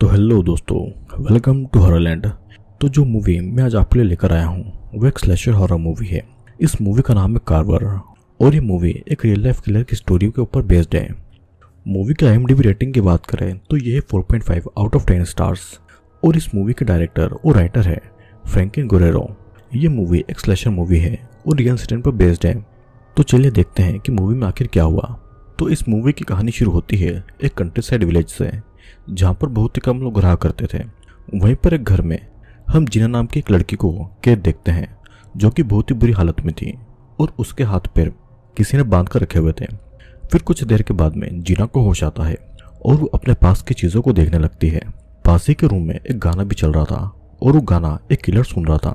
तो हेलो दोस्तों welcome to हॉरलैंड तो जो मूवी मैं आज आपके लिए लेकर आया हूँ वो एक स्लेशर हॉरर मूवी है इस मूवी का नाम है कार्वर और ये मूवी एक रियल लाइफ किलर की स्टोरी के ऊपर बेस्ड है मूवी के आई रेटिंग की बात करें तो ये point five out of ten stars और इस मूवी के डायरेक्टर और राइटर है फ्रेंकिन गुरेरो ये मूवी एक स्लेशर मूवी है और रियल इंसिडेंट पर बेस्ड है तो चलिए देखते हैं कि मूवी में आखिर क्या हुआ तो इस मूवी की कहानी शुरू होती है एक कंट्री साइड विलेज से जहाँ पर बहुत ही कम लोग रहा करते थे वहीं पर एक घर में हम जीना नाम की एक लड़की को कैद देखते हैं जो कि बहुत ही बुरी हालत में थी और उसके हाथ पैर किसी ने बांध कर रखे हुए थे फिर कुछ देर के बाद में जीना को होश आता है और वो अपने पास की चीज़ों को देखने लगती है पास ही के रूम में एक गाना भी चल रहा था और वो गाना एक किलर सुन रहा था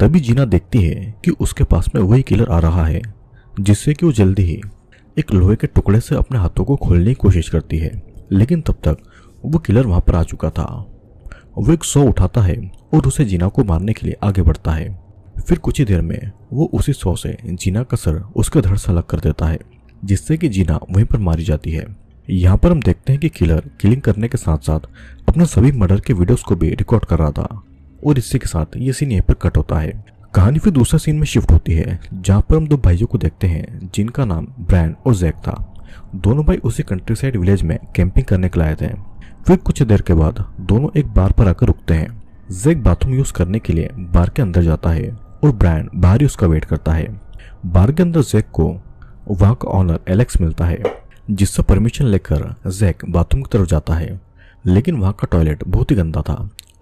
तभी जीना देखती है कि उसके पास में वही किलर आ रहा है जिससे कि वो जल्दी ही एक लोहे के टुकड़े से अपने हाथों को खोलने की कोशिश करती है लेकिन तब तक वो किलर वहां पर आ चुका था वो एक सौ उठाता है और उसे जीना को मारने के लिए आगे बढ़ता है फिर कुछ ही देर में वो उसी सौ से जीना का सर उसके धड़ से अलग कर देता है जिससे कि जीना वहीं पर मारी जाती है यहाँ पर हम देखते हैं कि किलर किलिंग करने के साथ साथ अपने सभी मर्डर के वीडियोस को भी रिकॉर्ड कर रहा था और इसी के साथ ये सीन यहीं पर कट होता है कहानी फिर दूसरे सीन में शिफ्ट होती है जहाँ पर हम दो भाइयों को देखते हैं जिनका नाम ब्रैंड और जैक था दोनों भाई उसी कंट्री साइड विलेज में कैंपिंग करने के लाए थे फिर कुछ देर के बाद दोनों एक बार पर आकर रुकते हैं जैक बाथरूम यूज करने के लिए बार के अंदर जाता है और ब्रायन बाहर ही उसका वेट करता है बार के अंदर जैक को वहाँ का ऑनर एलेक्स मिलता है जिससे परमिशन लेकर जैक बाथरूम की तरफ जाता है लेकिन वहाँ का टॉयलेट बहुत ही गंदा था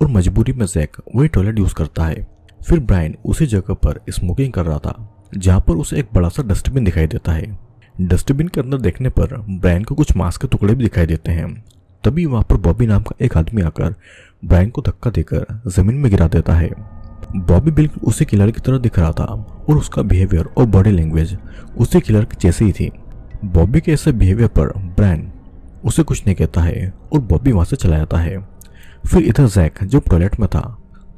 और मजबूरी में जैक वही टॉयलेट यूज करता है फिर ब्रायन उसी जगह पर स्मोकिंग कर रहा था जहाँ पर उसे एक बड़ा सा डस्टबिन दिखाई देता है डस्टबिन के अंदर देखने पर ब्रायन को कुछ मांस के टुकड़े भी दिखाई देते हैं तभी वहां पर बॉबी नाम का एक आदमी आकर ब्रायन को धक्का देकर जमीन में गिरा देता है बॉबी बिल्कुल उसी किलर की तरह दिख रहा था और उसका बिहेवियर और बॉडी लैंग्वेज उसी किलर के जैसे ही थी बॉबी के ऐसे बिहेवियर पर ब्रायन उसे कुछ नहीं कहता है और बॉबी वहां से चला जाता है फिर इधर जैक जो टॉयलेट में था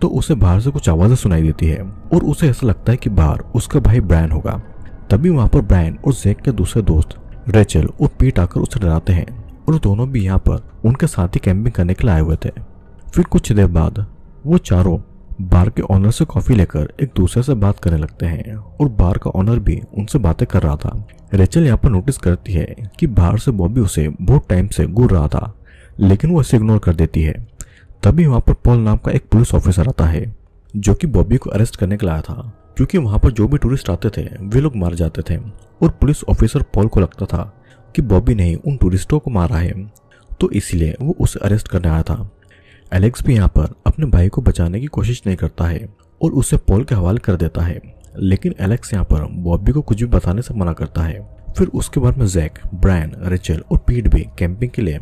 तो उसे बाहर से कुछ आवाज़ें सुनाई देती है और उसे ऐसा लगता है कि बाहर उसका भाई ब्रायन होगा तभी वहां पर ब्रायन और जैक के दूसरे दोस्त रेचल और पीट आकर उसे डराते हैं और दोनों भी यहाँ पर उनके साथ ही कैंपिंग करने के लिए आए हुए थे फिर कुछ देर बाद वो चारों बार के ऑनर से कॉफ़ी लेकर एक दूसरे से बात करने लगते हैं और बार का ऑनर भी उनसे बातें कर रहा था रेचल यहाँ पर नोटिस करती है कि बाहर से बॉबी उसे बहुत टाइम से घूर रहा था लेकिन वो इसे इग्नोर कर देती है तभी वहाँ पर पॉल नाम का एक पुलिस ऑफिसर आता है जो कि बॉबी को अरेस्ट करने के लाया था क्योंकि वहाँ पर जो भी टूरिस्ट आते थे वे लोग मार जाते थे और पुलिस ऑफिसर पॉल को लगता था कि बॉबी ने उन टूरिस्टों को मारा है तो इसलिए वो उसे अरेस्ट करने आया था एलेक्स भी यहाँ पर अपने भाई को बचाने की कोशिश नहीं करता है और उसे पॉल के हवाले कर देता है लेकिन एलेक्स यहाँ पर बॉबी को कुछ भी बताने से मना करता है फिर उसके बाद में जैक ब्रायन रेचल और पीट भी कैंपिंग के लिए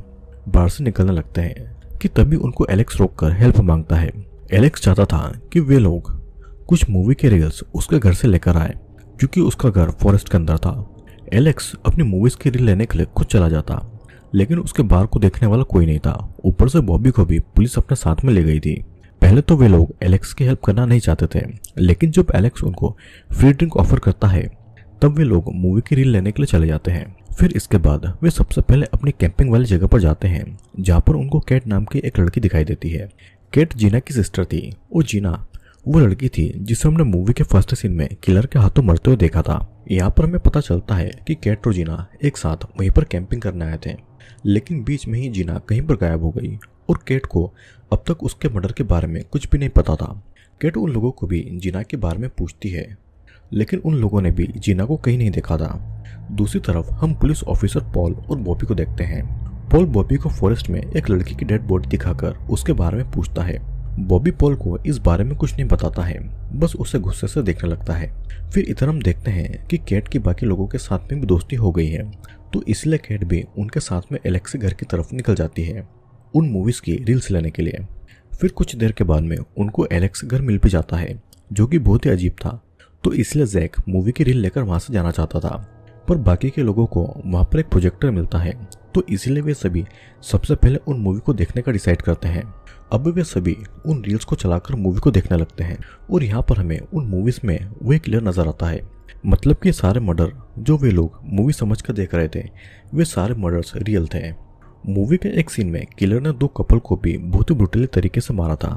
बाहर से निकलने लगते हैं कि तभी उनको एलेक्स रोककर हेल्प मांगता है एलेक्स चाहता था कि वे लोग कुछ मूवी के रील्स उसके घर से लेकर आए क्योंकि उसका घर फॉरेस्ट के अंदर था एलेक्स अपनी मूवीज की रील लेने के लिए खुद चला जाता लेकिन उसके बार को देखने वाला कोई नहीं था ऊपर से बॉबी को भी पुलिस अपने साथ में ले गई थी पहले तो वे लोग एलेक्स की हेल्प करना नहीं चाहते थे लेकिन जब एलेक्स उनको फ्री ड्रिंक ऑफर करता है तब वे लोग मूवी की रील लेने के लिए चले जाते हैं फिर इसके बाद वे सबसे पहले अपनी कैंपिंग वाली जगह पर जाते हैं जहाँ पर उनको कैट नाम की एक लड़की दिखाई देती है कैट जीना की सिस्टर थी वो जीना वो लड़की थी जिसे हमने मूवी के फर्स्ट सीन में किलर के हाथों मरते हुए देखा था यहाँ पर हमें पता चलता है कि कैट और जीना एक साथ वहीं पर कैंपिंग करने आए थे लेकिन बीच में ही जीना कहीं पर गायब हो गई और कैट को अब तक उसके मर्डर के बारे में कुछ भी नहीं पता था कैट उन लोगों को भी जीना के बारे में पूछती है लेकिन उन लोगों ने भी जीना को कहीं नहीं देखा था दूसरी तरफ हम पुलिस ऑफिसर पॉल और बॉबी को देखते हैं पॉल बॉबी को फॉरेस्ट में एक लड़की की डेड बॉडी दिखाकर उसके बारे में पूछता है बॉबी पॉल को इस बारे में कुछ नहीं बताता है बस उसे गुस्से से देखने लगता है फिर इधर हम देखते हैं कि कैट की बाकी लोगों के साथ में भी दोस्ती हो गई है तो इसलिए कैट भी उनके साथ में एलेक्स घर की तरफ निकल जाती है उन मूवीज़ की रील्स लेने के लिए फिर कुछ देर के बाद में उनको एलेक्स घर मिल भी जाता है जो कि बहुत ही अजीब था तो इसलिए जैक मूवी की रील लेकर वहां से जाना चाहता था पर बाकी के लोगों को वहाँ पर एक प्रोजेक्टर मिलता है तो इसीलिए वे सभी सबसे पहले उन मूवी को देखने का डिसाइड करते हैं अब वे सभी उन रील्स को चलाकर मूवी को देखने लगते हैं और यहाँ पर हमें उन मूवीज में वे क्लियर नजर आता है मतलब कि सारे मर्डर जो वे लोग मूवी समझ कर देख रहे थे वे सारे मर्डर्स रियल थे मूवी के एक सीन में किलर ने दो कपल को भी बहुत ही ब्रुटली तरीके से मारा था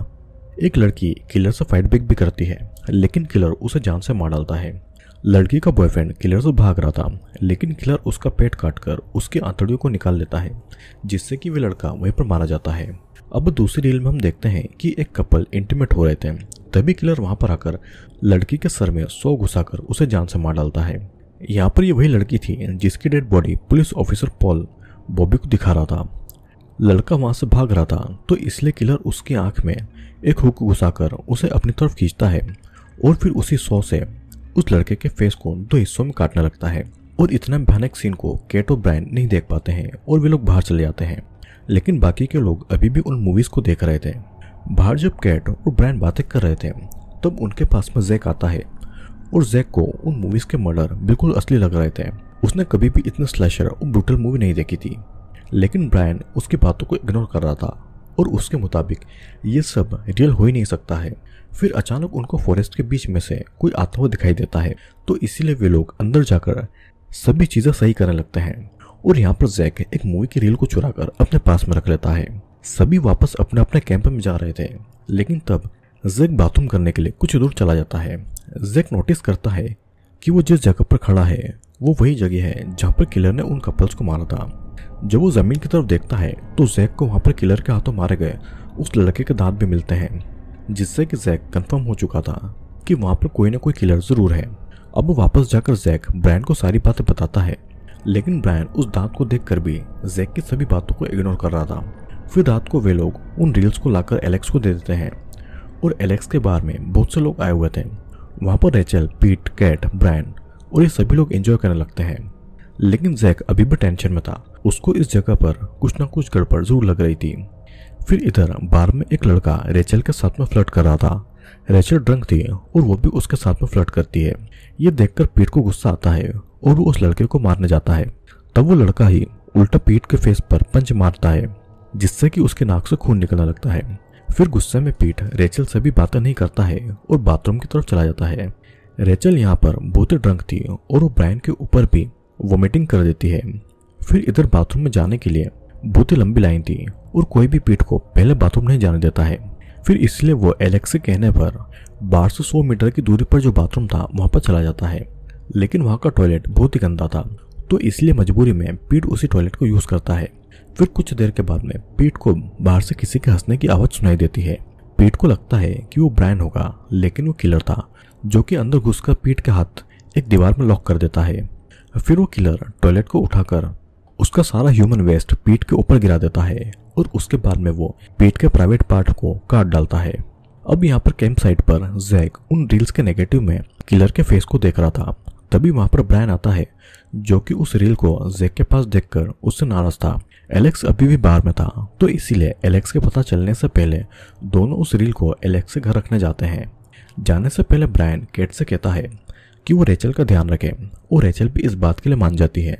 एक लड़की किलर से फाइट बैक भी करती है लेकिन किलर उसे जान से मार डालता है लड़की का बॉयफ्रेंड किलर से भाग रहा था लेकिन किलर उसका पेट काट कर उसके आंतड़ियों को निकाल लेता है जिससे कि वह लड़का वहीं पर मारा जाता है अब दूसरी रील में हम देखते हैं कि एक कपल इंटीमेट हो रहे थे तभी किलर वहां पर आकर लड़की के सर में सौ घुसाकर उसे जान से मार डालता है यहाँ पर ये वही लड़की थी जिसकी dead body police officer Paul Bobby को दिखा रहा था लड़का वहां से भाग रहा था तो इसलिए किलर उसकी आंख में एक हुक घुसाकर उसे अपनी तरफ खींचता है और फिर उसी सौ से उस लड़के के फेस को दो हिस्सों में काटने लगता है और इतना भयानक सीन को केटो ब्रायन नहीं देख पाते हैं और वे लोग बाहर चले जाते हैं लेकिन बाकी के लोग अभी भी उन मूवीज को देख रहे थे बाहर जब कैट और ब्रायन बातें कर रहे थे तब उनके पास में जैक आता है और जैक को उन मूवीज के मर्डर बिल्कुल असली लग रहे थे उसने कभी भी इतने स्लैशर और ब्रूटल मूवी नहीं देखी थी लेकिन ब्रायन उसकी बातों को इग्नोर कर रहा था और उसके मुताबिक ये सब रियल हो ही नहीं सकता है फिर अचानक उनको फॉरेस्ट के बीच में से कोई आता हुआ दिखाई देता है तो इसीलिए वे लोग अंदर जाकर सभी चीजें सही करने लगते हैं और यहाँ पर जैक एक मूवी की रील को चुरा कर अपने पास में रख लेता है सभी वापस अपने अपने कैंप में जा रहे थे लेकिन तब जैक बाथरूम करने के लिए कुछ दूर चला जाता है जैक नोटिस करता है कि वो जिस जगह पर खड़ा है वो वही जगह है जहाँ पर किलर ने उन कपल्स को मारा था जब वो जमीन की तरफ देखता है तो जैक को वहाँ पर किलर के हाथों मारे गए उस लड़के के दांत भी मिलते हैं जिससे कि जैक कंफर्म हो चुका था कि वहाँ पर कोई ना कोई किलर जरूर है अब वापस जाकर जैक ब्रायन को सारी बातें बताता है लेकिन ब्रायन उस दांत को देखकर भी जैक की सभी बातों को इग्नोर कर रहा था फिर रात को वे लोग उन रील्स को लाकर एलेक्स को दे देते हैं और एलेक्स के बार में बहुत से लोग आए हुए थे वहाँ पर रेचल पीट कैट ब्रायन और ये सभी लोग एंजॉय करने लगते हैं लेकिन जैक अभी भी टेंशन में था उसको इस जगह पर कुछ ना कुछ गड़बड़ जरूर लग रही थी फिर इधर बार में एक लड़का रेचल के साथ में फ्लर्ट कर रहा था रेचल ड्रंक थी और वो भी उसके साथ में फ्लर्ट करती है ये देखकर पीट को गुस्सा आता है और वो उस लड़के को मारने जाता है तब वो लड़का ही उल्टा पीट के फेस पर पंच मारता है जिससे कि उसके नाक से खून निकलने लगता है फिर गुस्से में पीट रेचल से भी बातें नहीं करता है और बाथरूम की तरफ चला जाता है रेचल यहाँ पर बहुत ही ड्रंक थी और वो ब्रायन के ऊपर भी वोमिटिंग कर देती है फिर इधर बाथरूम में जाने के लिए बहुत ही लंबी लाइन थी और कोई भी पीठ को पहले बाथरूम नहीं जाने देता है फिर इसलिए वो एलेक्स के कहने पर सौ मीटर की दूरी पर जो बाथरूम था वहाँ पर चला जाता है लेकिन वहाँ का टॉयलेट बहुत ही गंदा था तो इसलिए मजबूरी में पीठ उसी टॉयलेट को यूज करता है फिर कुछ देर के बाद में पीठ को बाहर से किसी के हंसने की आवाज सुनाई देती है पीठ को लगता है कि वो ब्रायन होगा लेकिन वो किलर था जो कि अंदर घुसकर पीठ के हाथ एक दीवार में लॉक कर देता है फिर वो किलर टॉयलेट को उठाकर उसका सारा ह्यूमन वेस्ट पीठ के ऊपर गिरा देता है और उसके बाद में वो पीठ के प्राइवेट पार्ट को काट डालता है अब यहाँ पर कैंप साइट पर जैक उन रील्स के नेगेटिव में किलर के फेस को देख रहा था तभी वहां पर ब्रायन आता है जो कि उस रील को जैक के पास देखकर उससे नाराज था एलेक्स अभी भी बाहर में था तो इसीलिए एलेक्स के पता चलने से पहले दोनों उस रील को एलेक्स से घर रखने जाते हैं जाने से पहले ब्रायन केट से कहता है कि वो रेचल का ध्यान रखे और रेचल भी इस बात के लिए मान जाती है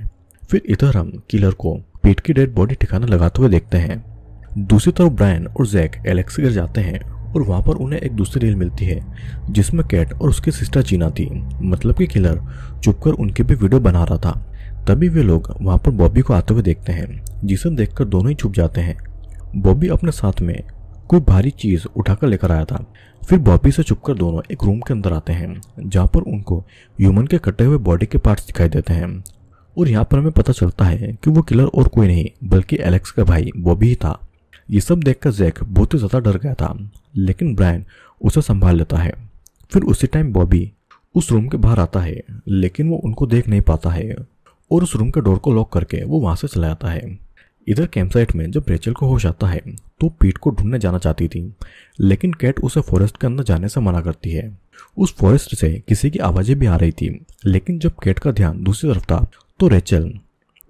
फिर इधर हम किलर को पेट की डेड बॉडी ठिकाना लगाते हुए देखते हैं दूसरी तरफ ब्रायन और जैक एलेक्स घर जाते हैं और वहाँ पर उन्हें एक दूसरी रेल मिलती है जिसमें कैट और उसकी सिस्टर चीना थी मतलब कि किलर चुपकर उनके भी वीडियो बना रहा था तभी वे लोग वहाँ पर बॉबी को आते हुए देखते हैं जिसे देखकर दोनों ही छुप जाते हैं बॉबी अपने साथ में कोई भारी चीज उठाकर लेकर आया था फिर बॉबी से छुपकर दोनों एक रूम के अंदर आते हैं जहाँ पर उनको ह्यूमन के कटे हुए बॉडी के पार्ट्स दिखाई देते हैं और यहाँ पर हमें पता चलता है कि वो किलर और कोई नहीं बल्कि एलेक्स का भाई बॉबी ही था ये सब देखकर जैक बहुत ही ज़्यादा डर गया था लेकिन ब्रायन उसे संभाल लेता है फिर उसी टाइम बॉबी उस रूम के बाहर आता है लेकिन वो उनको देख नहीं पाता है और उस रूम के डोर को लॉक करके वो वहाँ से चला जाता है इधर कैंप साइट में जब रेचल को होश आता है तो पीट को ढूंढने जाना चाहती थी लेकिन कैट उसे फॉरेस्ट के अंदर जाने से मना करती है उस फॉरेस्ट से किसी की आवाज़ें भी आ रही थी लेकिन जब कैट का ध्यान दूसरी तरफ था तो रेचल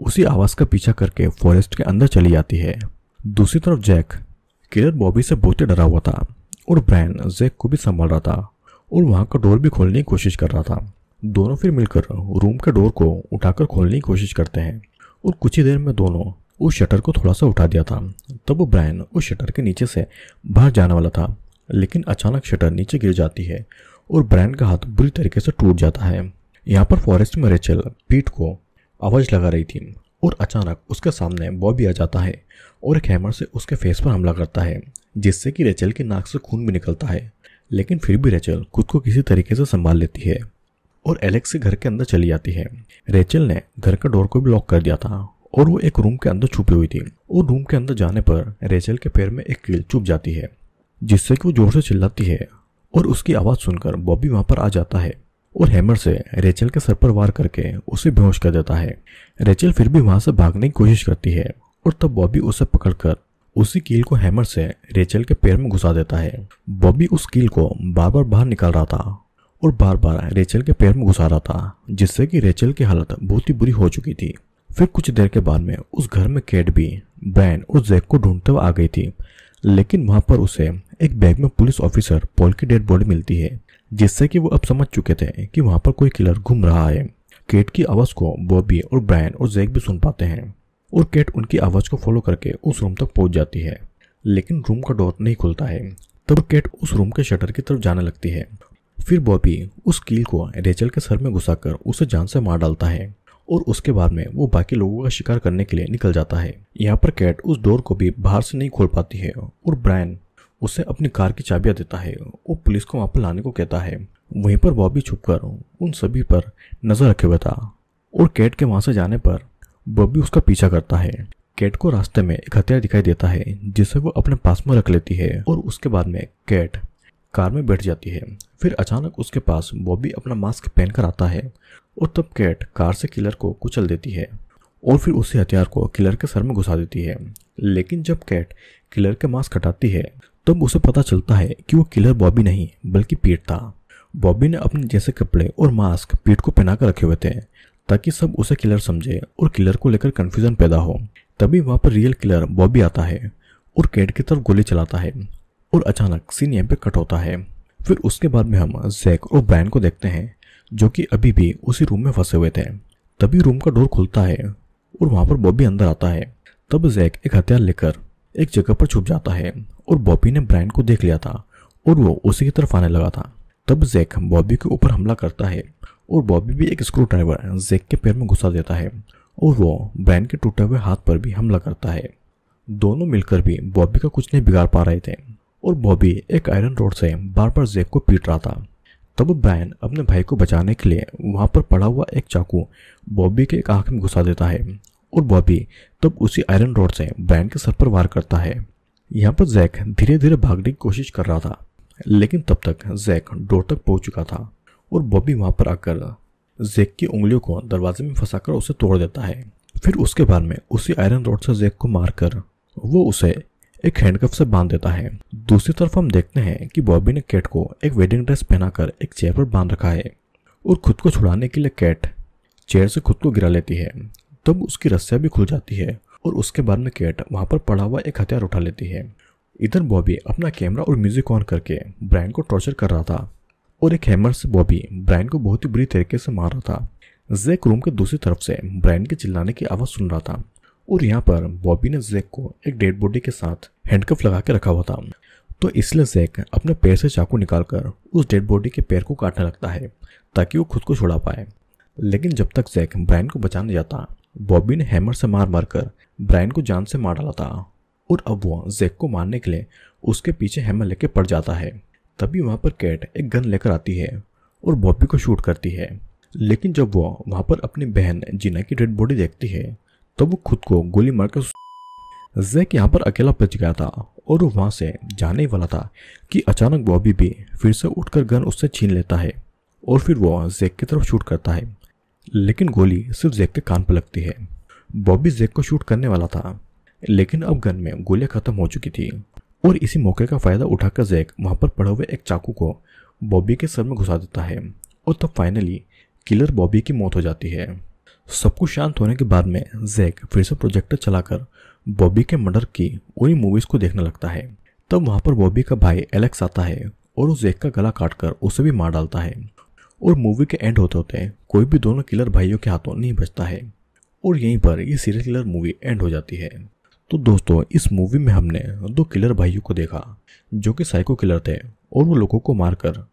उसी आवाज का पीछा करके फॉरेस्ट के अंदर चली जाती है दूसरी तरफ जैक किलर बॉबी से बहुत ही डरा हुआ था और ब्रायन जैक को भी संभाल रहा था और वहां का डोर भी खोलने की कोशिश कर रहा था दोनों फिर मिलकर रूम के डोर को उठाकर खोलने की कोशिश करते हैं और कुछ ही देर में दोनों उस शटर को थोड़ा सा उठा दिया था तब वो ब्रायन उस शटर के नीचे से बाहर जाने वाला था लेकिन अचानक शटर नीचे गिर जाती है और ब्रायन का हाथ बुरी तरीके से टूट जाता है यहाँ पर फॉरेस्ट में रेचल पीट को आवाज़ लगा रही थी और अचानक उसके सामने बॉबी आ जाता है और एक हैमर से उसके फेस पर हमला करता है जिससे कि रेचल की नाक से खून भी निकलता है लेकिन फिर भी रेचल खुद को किसी तरीके से संभाल लेती है और एलेक्स से घर के अंदर चली जाती है रेचल ने घर का डोर को भी लॉक कर दिया था और वो एक रूम के अंदर छुपी हुई थी और रूम के अंदर जाने पर रेचल के पैर में एक कील चुप जाती है जिससे कि वो जोर से चिल्लाती है और उसकी आवाज़ सुनकर बॉबी वहाँ पर आ जाता है और हैमर से रेचल के सर पर वार करके उसे बेहोश कर देता है रेचल फिर भी वहां से भागने की कोशिश करती है और तब बॉबी उसे पकड़कर उसी कील को हैमर से रेचल के पैर में घुसा देता है बॉबी उस कील को बार बार बाहर निकाल रहा था और बार बार रेचल के पैर में घुसा रहा था जिससे कि रेचल की हालत बहुत ही बुरी हो चुकी थी फिर कुछ देर के बाद में उस घर में कैट भी ब्रैन और जैक को ढूंढते हुए आ गई थी लेकिन वहां पर उसे एक बैग में पुलिस ऑफिसर पॉल की डेड बॉडी मिलती है जिससे कि वो अब समझ चुके थे कि वहां पर कोई किलर घूम रहा है केट की आवाज़ को बॉबी और ब्रायन और जैक भी सुन पाते हैं और केट उनकी आवाज़ को फॉलो करके उस रूम तक पहुंच जाती है लेकिन रूम का डोर नहीं खुलता है तब केट उस रूम के शटर की तरफ जाने लगती है फिर बॉबी उस कील को रेचल के सर में घुसाकर उसे जान से मार डालता है और उसके बाद में वो बाकी लोगों का शिकार करने के लिए निकल जाता है यहाँ पर कैट उस डोर को भी बाहर से नहीं खोल पाती है और ब्रायन उसे अपनी कार की चाबियां देता है और पुलिस को वहां पर लाने को कहता है वहीं पर बॉबी छुपकर उन सभी पर नजर रखे हुआ था और कैट के वहां से जाने पर बॉबी उसका पीछा करता है कैट को रास्ते में एक हथियार दिखाई देता है जिसे वो अपने पास में रख लेती है और उसके बाद में कैट कार में बैठ जाती है फिर अचानक उसके पास बॉबी अपना मास्क पहनकर आता है और तब कैट कार से किलर को कुचल देती है और फिर उसी हथियार को किलर के सर में घुसा देती है लेकिन जब कैट किलर के मास्क हटाती है तब उसे पता चलता है कि वो किलर बॉबी नहीं बल्कि पीट था बॉबी ने अपने जैसे कपड़े और मास्क पीट को पहना कर रखे हुए थे ताकि सब उसे किलर समझे और किलर को लेकर कन्फ्यूजन पैदा हो तभी वहाँ पर रियल किलर बॉबी आता है और कैट की तरफ गोली चलाता है और अचानक सीन यहाँ पे कट होता है फिर उसके बाद में हम जैक और ब्रायन को देखते हैं जो कि अभी भी उसी रूम में फंसे हुए थे तभी रूम का डोर खुलता है और वहाँ पर बॉबी अंदर आता है तब जैक एक हथियार लेकर एक जगह पर छुप जाता है और बॉबी ने ब्रायन को देख लिया था और वो उसी की तरफ आने लगा था तब जैक बॉबी के ऊपर हमला करता है और बॉबी भी एक स्क्रू ड्राइवर जैक के पैर में घुसा देता है और वो ब्रायन के टूटे हुए हाथ पर भी हमला करता है दोनों मिलकर भी बॉबी का कुछ नहीं बिगाड़ पा रहे थे और बॉबी एक आयरन रोड से बार बार जैक को पीट रहा था तब ब्रायन अपने भाई को बचाने के लिए वहाँ पर पड़ा हुआ एक चाकू बॉबी के एक आंख में घुसा देता है और बॉबी तब उसी आयरन रोड से ब्रायन के सर पर वार करता है यहाँ पर जैक धीरे धीरे भागने की कोशिश कर रहा था लेकिन तब तक जैक डोर तक पहुंच चुका था और बॉबी वहां पर आकर जैक की उंगलियों को दरवाजे में फंसाकर उसे तोड़ देता है फिर उसके बाद में उसी आयरन रोड से जैक को मारकर वो उसे एक हैंडकफ से बांध देता है दूसरी तरफ हम देखते हैं कि बॉबी ने कैट को एक वेडिंग ड्रेस पहनाकर एक चेयर पर बांध रखा है और खुद को छुड़ाने के लिए कैट चेयर से खुद को गिरा लेती है तब उसकी रस्सियाँ भी खुल जाती है और उसके बाद में कैट वहाँ पर पड़ा हुआ एक हथियार उठा लेती है इधर बॉबी अपना कैमरा और म्यूजिक ऑन करके ब्रायन को टॉर्चर कर रहा था और एक हैमर से बॉबी ब्रायन को बहुत ही बुरी तरीके से मार रहा था जैक रूम के दूसरी तरफ से ब्रायन के चिल्लाने की आवाज़ सुन रहा था और यहाँ पर बॉबी ने जैक को एक डेड बॉडी के साथ हैंडकफ लगा के रखा हुआ था तो इसलिए जैक अपने पैर से चाकू निकालकर उस डेड बॉडी के पैर को काटने लगता है ताकि वो खुद को छुड़ा पाए लेकिन जब तक जैक ब्रायन को बचाने जाता बॉबी ने हैमर से मार मारकर ब्रायन को जान से मार डाला था और अब वह जैक को मारने के लिए उसके पीछे हैमर लेके पड़ जाता है तभी वहाँ पर कैट एक गन लेकर आती है और बॉबी को शूट करती है लेकिन जब वह वहाँ पर अपनी बहन जीना की डेड बॉडी देखती है तब वो खुद को गोली मारकर जैक यहाँ पर अकेला बच गया था और वो वहाँ से जाने ही वाला था कि अचानक बॉबी भी फिर से उठकर गन उससे छीन लेता है और फिर वो जैक की तरफ शूट करता है लेकिन गोली सिर्फ जैक के कान पर लगती है बॉबी जैक को शूट करने वाला था लेकिन अब गन में गोलियां खत्म हो चुकी थी और इसी मौके का फायदा उठाकर जैक वहां पर पड़े हुए एक चाकू को बॉबी के सर में घुसा देता है और तब फाइनली किलर बॉबी की मौत हो जाती है सब कुछ शांत होने के बाद में जैक फिर से प्रोजेक्टर चलाकर बॉबी के मर्डर की उन्हीं मूवीज को देखने लगता है तब वहां पर बॉबी का भाई एलेक्स आता है और उस जैक का गला काटकर उसे भी मार डालता है और मूवी के एंड होते होते कोई भी दोनों किलर भाइयों के हाथों नहीं बचता है और यहीं पर ये सीरियल किलर मूवी एंड हो जाती है तो दोस्तों इस मूवी में हमने दो किलर भाइयों को देखा जो कि साइको किलर थे और वो लोगों को मारकर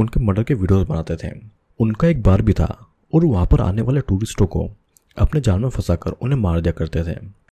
उनके मर्डर के वीडियोस बनाते थे उनका एक बार भी था और वहाँ पर आने वाले टूरिस्टों को अपने जाल में फंसा उन्हें मार दिया करते थे